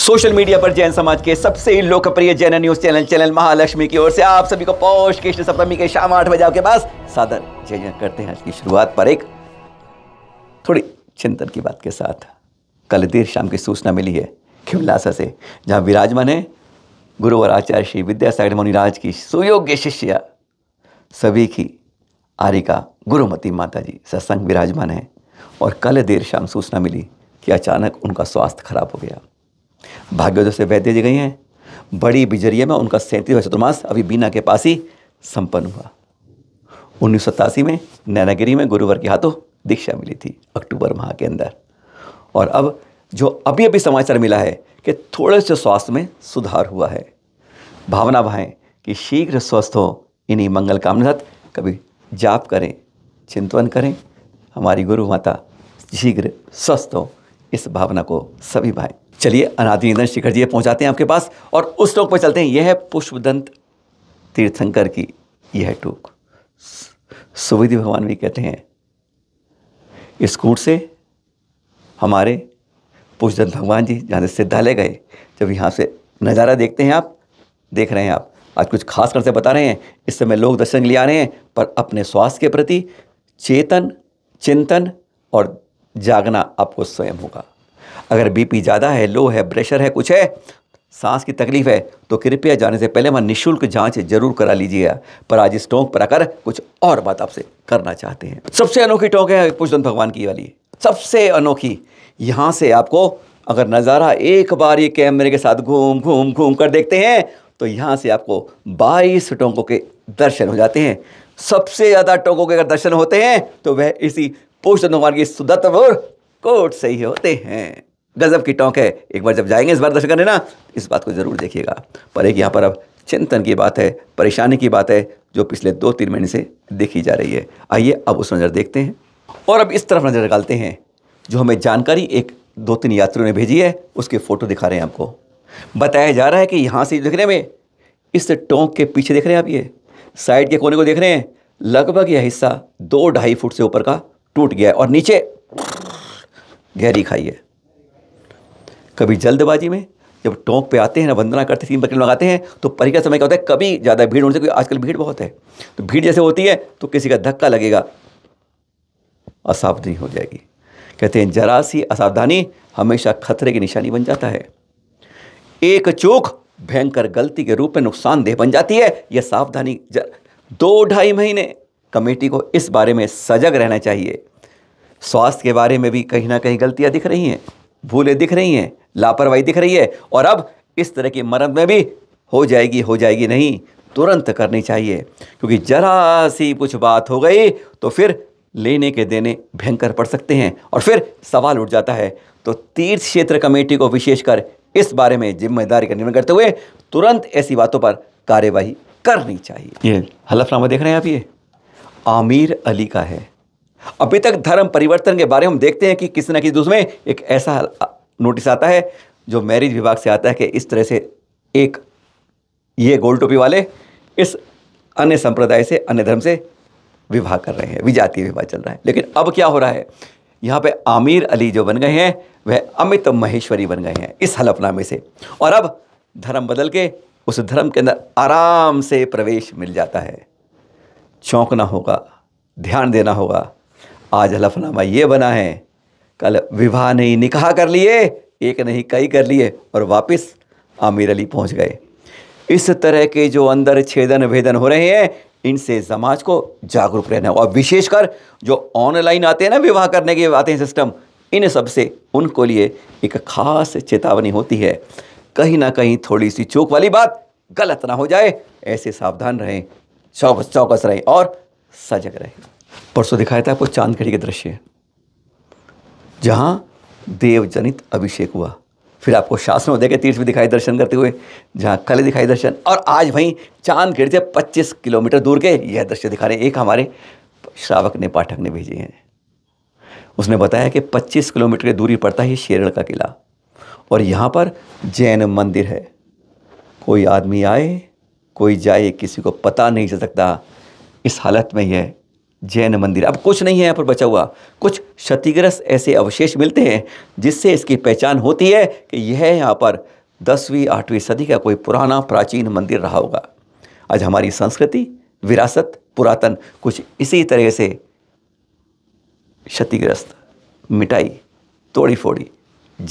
social media पर जैन समाज के सबसे लोकप्रिय Jain news channel channel Mahalakshmi की ओर से आप सभी को पौष कृष्ण सप्तमी के शाम आठ बजे के पास सादर जय करते हैं आज की शुरुआत पर एक थोड़ी चिंतन की बात के साथ कल देर शाम की सूचना मिली है खिमलासा से जहाँ विराजमान है गुरुवर आचार्य श्री विद्यासागर मुनिराज की सुयोग्य शिष्या सभी की आरिका गुरुमती माता जी सत्संग विराजमान है और कल देर शाम सूचना मिली कि अचानक उनका स्वास्थ्य खराब हो गया भाग्योदय से वैद्य जी गई हैं बड़ी बिजरिया में उनका सैंतीस चतुर्मास अभी बीना के पास ही संपन्न हुआ उन्नीस में नैनागिरी में गुरुवर के हाथों दीक्षा मिली थी अक्टूबर माह के अंदर और अब जो अभी अभी समाचार मिला है कि थोड़े से स्वास्थ्य में सुधार हुआ है भावना भाएँ कि शीघ्र स्वस्थ हो इन्हीं मंगल कामना साथ कभी जाप करें चिंतन करें हमारी गुरु माता शीघ्र स्वस्थ हो इस भावना को सभी भाएं चलिए निधन शिखर जी पहुंचाते हैं आपके पास और उस टोक पर चलते हैं यह है पुष्पदंत तीर्थंकर की यह टोक सुविधि भगवान भी कहते हैं इस कूट से हमारे पुष्पदंत भगवान जी जहाँ से सिद्धालय गए जब यहाँ से नज़ारा देखते हैं आप देख रहे हैं आप आज कुछ खास कर से बता रहे हैं इस समय लोग दर्शन लिए आ रहे हैं पर अपने स्वास्थ्य के प्रति चेतन चिंतन और जागना आपको स्वयं होगा अगर बीपी ज़्यादा है लो है प्रेशर है कुछ है सांस की तकलीफ है तो कृपया जाने से पहले वहाँ निःशुल्क जांच जरूर करा लीजिएगा पर आज इस टोंक पर आकर कुछ और बात आपसे करना चाहते हैं सबसे अनोखी टोंक है पुष्धन भगवान की वाली सबसे अनोखी यहाँ से आपको अगर नज़ारा एक बार ये कैमरे के साथ घूम घूम घूम कर देखते हैं तो यहाँ से आपको बाईस टोंकों के दर्शन हो जाते हैं सबसे ज़्यादा टोंकों के अगर दर्शन होते हैं तो वह इसी पुष्धन भगवान की सुदत्तपुर कोट से ही होते हैं गजब की टोंक है एक बार जब जाएंगे इस बार दर्शन करने ना इस बात को ज़रूर देखिएगा पर एक यहाँ पर अब चिंतन की बात है परेशानी की बात है जो पिछले दो तीन महीने से देखी जा रही है आइए अब उस नज़र देखते हैं और अब इस तरफ नज़र डालते हैं जो हमें जानकारी एक दो तीन यात्रियों ने भेजी है उसके फ़ोटो दिखा रहे हैं आपको बताया जा रहा है कि यहाँ से देख रहे में इस टोंक के पीछे देख रहे हैं आप ये साइड के कोने को देख रहे हैं लगभग यह हिस्सा दो ढाई फुट से ऊपर का टूट गया है और नीचे गहरी खाई है कभी जल्दबाजी में जब टोंक पे आते हैं ना वंदना करते तीन बकरी लगाते हैं तो परी का समय क्या होता है कभी ज़्यादा भीड़ होने से क्योंकि आजकल भीड़ बहुत है तो भीड़ जैसे होती है तो किसी का धक्का लगेगा असावधानी हो जाएगी कहते हैं जरा सी असावधानी हमेशा खतरे की निशानी बन जाता है एक चूक भयंकर गलती के रूप में नुकसानदेह बन जाती है यह सावधानी दो ढाई महीने कमेटी को इस बारे में सजग रहना चाहिए स्वास्थ्य के बारे में भी कहीं ना कहीं गलतियाँ दिख रही हैं भूलें दिख रही हैं लापरवाही दिख रही है और अब इस तरह की मरद में भी हो जाएगी हो जाएगी नहीं तुरंत करनी चाहिए क्योंकि जरा सी कुछ बात हो गई तो फिर लेने के देने भयंकर पड़ सकते हैं और फिर सवाल उठ जाता है तो तीर्थ क्षेत्र कमेटी को विशेषकर इस बारे में जिम्मेदारी का निर्णय करते हुए तुरंत ऐसी बातों पर कार्यवाही करनी चाहिए ये हलफनामा देख रहे हैं आप ये आमिर अली का है अभी तक धर्म परिवर्तन के बारे में हम देखते हैं कि किसी ना किसी उसमें एक ऐसा नोटिस आता है जो मैरिज विभाग से आता है कि इस तरह से एक ये गोल टोपी वाले इस अन्य संप्रदाय से अन्य धर्म से विवाह कर रहे हैं विजातीय विवाह चल रहा है लेकिन अब क्या हो रहा है यहाँ पे आमिर अली जो बन गए हैं वह अमित महेश्वरी बन गए हैं इस हलफनामे से और अब धर्म बदल के उस धर्म के अंदर आराम से प्रवेश मिल जाता है चौंकना होगा ध्यान देना होगा आज हलफनामा ये बना है कल विवाह नहीं निकाह कर लिए एक नहीं कई कर लिए और वापस आमिर अली पहुंच गए इस तरह के जो अंदर छेदन भेदन हो रहे हैं इनसे समाज को जागरूक रहना और विशेषकर जो ऑनलाइन आते हैं ना विवाह करने के आते हैं सिस्टम इन सब से उनको लिए एक खास चेतावनी होती है कहीं ना कहीं थोड़ी सी चूक वाली बात गलत ना हो जाए ऐसे सावधान रहें चौकस चौकस रहें और सजग रहें परसों दिखाया था आपको चांद घड़ी के दृश्य जहाँ देवजनित अभिषेक हुआ फिर आपको शास्त्र उदय के तीर्थ भी दिखाई दर्शन करते हुए जहाँ कल दिखाई दर्शन और आज भाई चांद घड़ी से पच्चीस किलोमीटर दूर के यह दृश्य दिखा रहे एक हमारे श्रावक ने पाठक ने भेजे हैं उसने बताया कि 25 किलोमीटर की दूरी पड़ता है शेरड़ का किला और यहाँ पर जैन मंदिर है कोई आदमी आए कोई जाए किसी को पता नहीं चल सकता इस हालत में यह जैन मंदिर अब कुछ नहीं है यहाँ पर बचा हुआ कुछ क्षतिग्रस्त ऐसे अवशेष मिलते हैं जिससे इसकी पहचान होती है कि यह यहाँ पर दसवीं आठवीं सदी का कोई पुराना प्राचीन मंदिर रहा होगा आज हमारी संस्कृति विरासत पुरातन कुछ इसी तरह से क्षतिग्रस्त मिटाई तोड़ी फोड़ी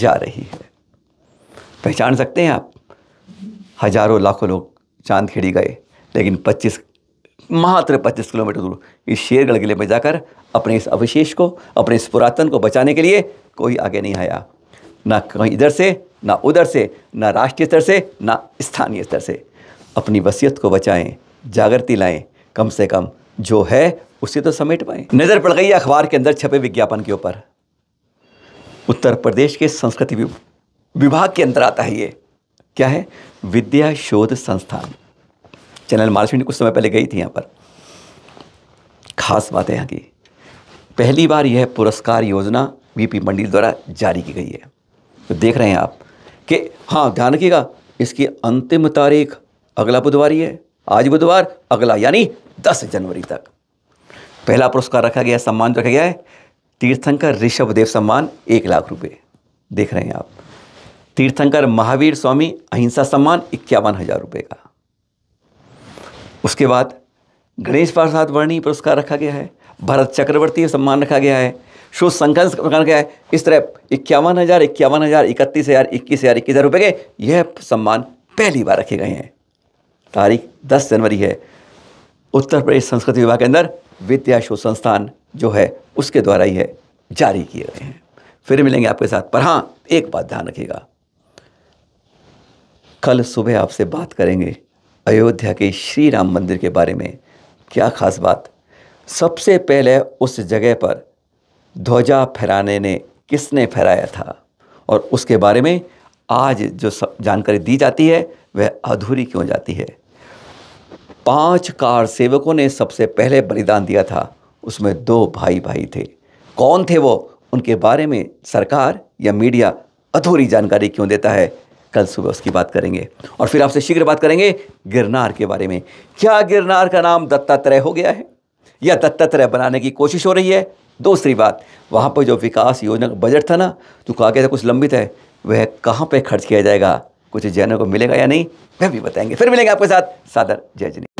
जा रही है पहचान सकते हैं आप हजारों लाखों लोग चांद खेड़ी गए लेकिन 25 मात्र 25 किलोमीटर दूर इस शेरगढ़ किले में जाकर अपने इस अवशेष को अपने इस पुरातन को बचाने के लिए कोई आगे नहीं आया ना कहीं इधर से ना उधर से ना राष्ट्रीय स्तर से ना स्थानीय स्तर से अपनी वसीयत को बचाएं जागृति लाएं कम से कम जो है उसे तो समेट पाएं नज़र पड़ गई अखबार के अंदर छपे विज्ञापन के ऊपर उत्तर प्रदेश के संस्कृति विभाग के अंदर आता है ये क्या है विद्या शोध संस्थान चैनल मार्चमिन कुछ समय पहले गई थी यहाँ पर खास बात है यहाँ की पहली बार यह पुरस्कार योजना पी मंडल द्वारा जारी की गई है तो देख रहे हैं आप कि हाँ ध्यान रखिएगा इसकी अंतिम तारीख अगला बुधवार ही है आज बुधवार अगला यानी 10 जनवरी तक पहला पुरस्कार रखा गया सम्मान रखा गया है तीर्थंकर ऋषभ देव सम्मान एक लाख रुपये देख रहे हैं आप तीर्थंकर महावीर स्वामी अहिंसा सम्मान इक्यावन हज़ार रुपये का उसके बाद गणेश प्रसाद वर्णी पुरस्कार रखा गया है भरत चक्रवर्ती सम्मान रखा गया है शो संकल्प रखा गया है इस तरह इक्यावन हज़ार इक्यावन हज़ार इकतीस हज़ार इक्कीस हज़ार इक्कीस हज़ार रुपये के यह सम्मान पहली बार रखे गए हैं तारीख दस जनवरी है उत्तर प्रदेश संस्कृति विभाग के अंदर विद्या शो संस्थान जो है उसके द्वारा यह जारी किए गए हैं फिर मिलेंगे आपके साथ पर हाँ एक बात ध्यान रखिएगा कल सुबह आपसे बात करेंगे अयोध्या के श्री राम मंदिर के बारे में क्या खास बात सबसे पहले उस जगह पर ध्वजा फहराने ने किसने फहराया था और उसके बारे में आज जो जानकारी दी जाती है वह अधूरी क्यों जाती है पांच कार सेवकों ने सबसे पहले बलिदान दिया था उसमें दो भाई भाई थे कौन थे वो उनके बारे में सरकार या मीडिया अधूरी जानकारी क्यों देता है कल सुबह उसकी बात करेंगे और फिर आपसे शीघ्र बात करेंगे गिरनार के बारे में क्या गिरनार का नाम दत्तात्रेय हो गया है या दत्तात्रेय बनाने की कोशिश हो रही है दूसरी बात वहाँ पर जो विकास योजना का बजट था ना जो तो कहा गया था कुछ लंबित है वह कहाँ पर खर्च किया जाएगा कुछ जैनों को मिलेगा या नहीं वह भी बताएंगे फिर मिलेंगे आपके साथ सादर जय जनी